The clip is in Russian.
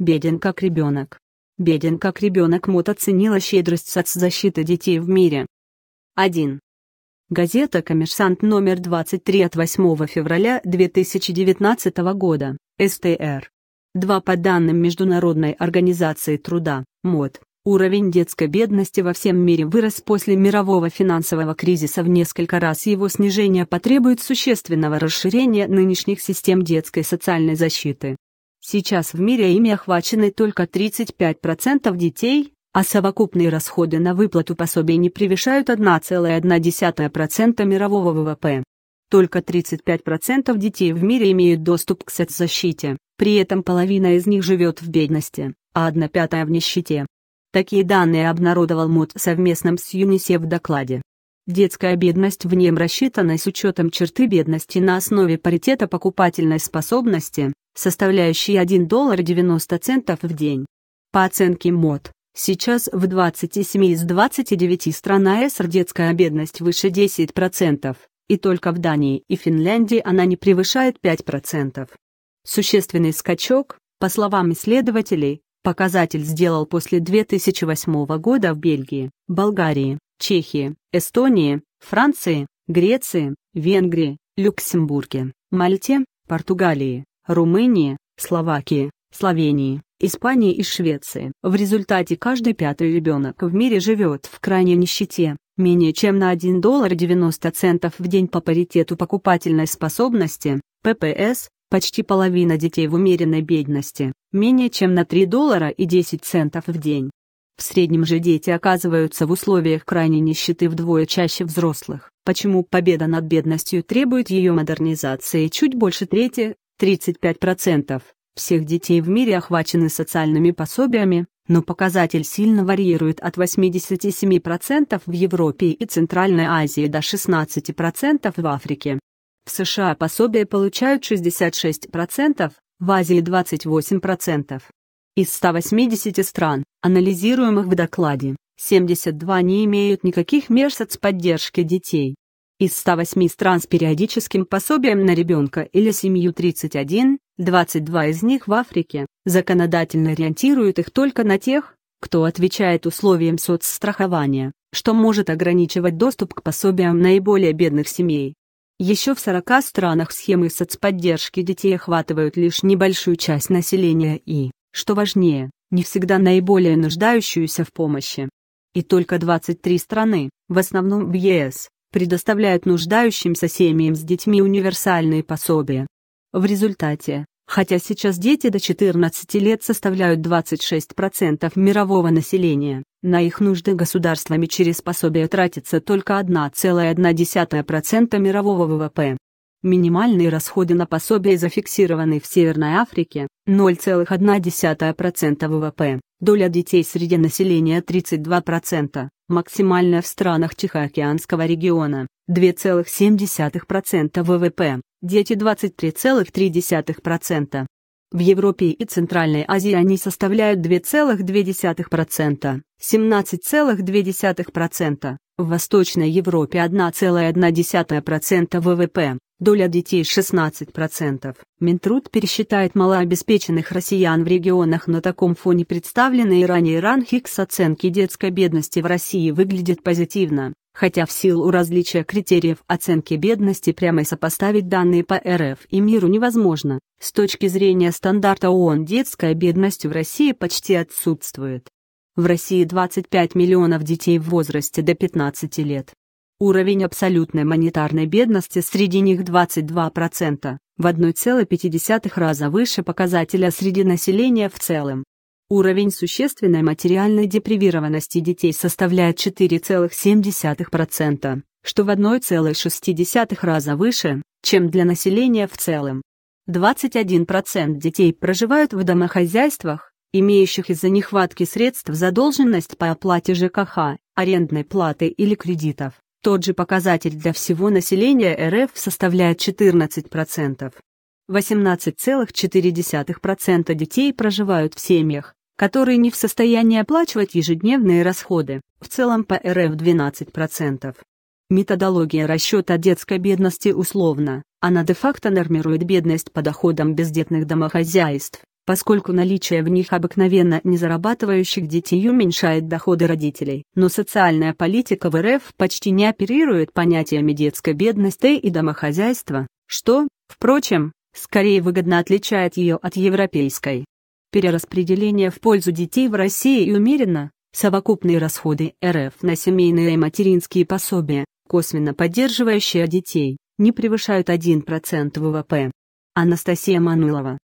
Беден как ребенок. Беден как ребенок Мот оценила щедрость соцзащиты детей в мире. 1. Газета «Коммерсант» номер 23 от 8 февраля 2019 года, СТР. 2. По данным Международной организации труда, МОД, уровень детской бедности во всем мире вырос после мирового финансового кризиса в несколько раз его снижение потребует существенного расширения нынешних систем детской социальной защиты. Сейчас в мире ими охвачены только 35% детей, а совокупные расходы на выплату пособий не превышают 1,1% мирового ВВП. Только 35% детей в мире имеют доступ к соцзащите, при этом половина из них живет в бедности, а одна пятая в нищете. Такие данные обнародовал МОД совместно с ЮНИСЕФ в докладе. Детская бедность в нем рассчитана с учетом черты бедности на основе паритета покупательной способности, составляющей 1 доллар 90 центов в день. По оценке МОД, сейчас в 27 из 29 стран АЭСР детская бедность выше 10%, и только в Дании и Финляндии она не превышает 5%. Существенный скачок, по словам исследователей, показатель сделал после 2008 года в Бельгии, Болгарии, Чехии, Эстонии, Франции, Греции, Венгрии, Люксембурге, Мальте, Португалии, Румынии, Словакии, Словении, Испании и Швеции. В результате каждый пятый ребенок в мире живет в крайней нищете, менее чем на 1 доллар 90 центов в день по паритету покупательной способности, ППС, почти половина детей в умеренной бедности, менее чем на 3 доллара и 10 центов в день. В среднем же дети оказываются в условиях крайней нищеты вдвое чаще взрослых, почему победа над бедностью требует ее модернизации чуть больше трети, 35% всех детей в мире охвачены социальными пособиями, но показатель сильно варьирует от 87% в Европе и Центральной Азии до 16% в Африке. В США пособия получают 66%, в Азии 28%. Из 180 стран, анализируемых в докладе, 72 не имеют никаких мер соцподдержки детей. Из 108 стран с периодическим пособием на ребенка или семью 31, 22 из них в Африке, законодательно ориентируют их только на тех, кто отвечает условиям соцстрахования, что может ограничивать доступ к пособиям наиболее бедных семей. Еще в 40 странах схемы соцподдержки детей охватывают лишь небольшую часть населения и, что важнее, не всегда наиболее нуждающуюся в помощи. И только 23 страны, в основном в ЕС, предоставляют нуждающимся семьям с детьми универсальные пособия. В результате, хотя сейчас дети до 14 лет составляют 26% мирового населения, на их нужды государствами через пособие тратится только 1,1% мирового ВВП. Минимальные расходы на пособие зафиксированы в Северной Африке 0,1% ВВП, доля детей среди населения 32%, максимальная в странах Тихоокеанского региона 2,7% ВВП, дети 23,3%. В Европе и Центральной Азии они составляют 2,2%, 17,2%, в Восточной Европе 1,1% ВВП, доля детей 16%. Минтруд пересчитает малообеспеченных россиян в регионах на таком фоне представленные ранее ранхикс оценки детской бедности в России выглядят позитивно, хотя в силу различия критериев оценки бедности прямо сопоставить данные по РФ и миру невозможно. С точки зрения стандарта ООН детская бедность в России почти отсутствует. В России 25 миллионов детей в возрасте до 15 лет. Уровень абсолютной монетарной бедности среди них 22%, в 1,5 раза выше показателя среди населения в целом. Уровень существенной материальной депривированности детей составляет 4,7%, что в 1,6 раза выше, чем для населения в целом. 21% детей проживают в домохозяйствах, имеющих из-за нехватки средств задолженность по оплате ЖКХ, арендной платы или кредитов. Тот же показатель для всего населения РФ составляет 14%. 18,4% детей проживают в семьях, которые не в состоянии оплачивать ежедневные расходы, в целом по РФ 12%. Методология расчета детской бедности условна, она де-факто нормирует бедность по доходам бездетных домохозяйств, поскольку наличие в них обыкновенно незарабатывающих детей уменьшает доходы родителей. Но социальная политика в РФ почти не оперирует понятиями детской бедности и домохозяйства, что, впрочем, скорее выгодно отличает ее от европейской. Перераспределение в пользу детей в России и умеренно, совокупные расходы РФ на семейные и материнские пособия, косвенно поддерживающие детей, не превышают 1% ВВП. Анастасия Манылова